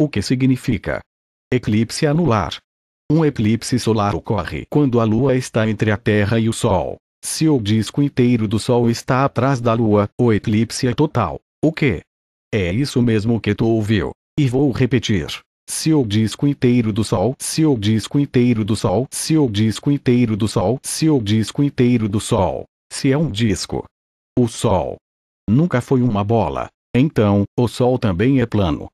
O que significa eclipse anular. Um eclipse solar ocorre quando a Lua está entre a Terra e o Sol. Se o disco inteiro do Sol está atrás da Lua, o eclipse é total. O que? É isso mesmo que tu ouviu. E vou repetir. Se o disco inteiro do Sol, se o disco inteiro do Sol, se o disco inteiro do Sol, se o disco inteiro do Sol, se é um disco. O Sol nunca foi uma bola. Então, o Sol também é plano.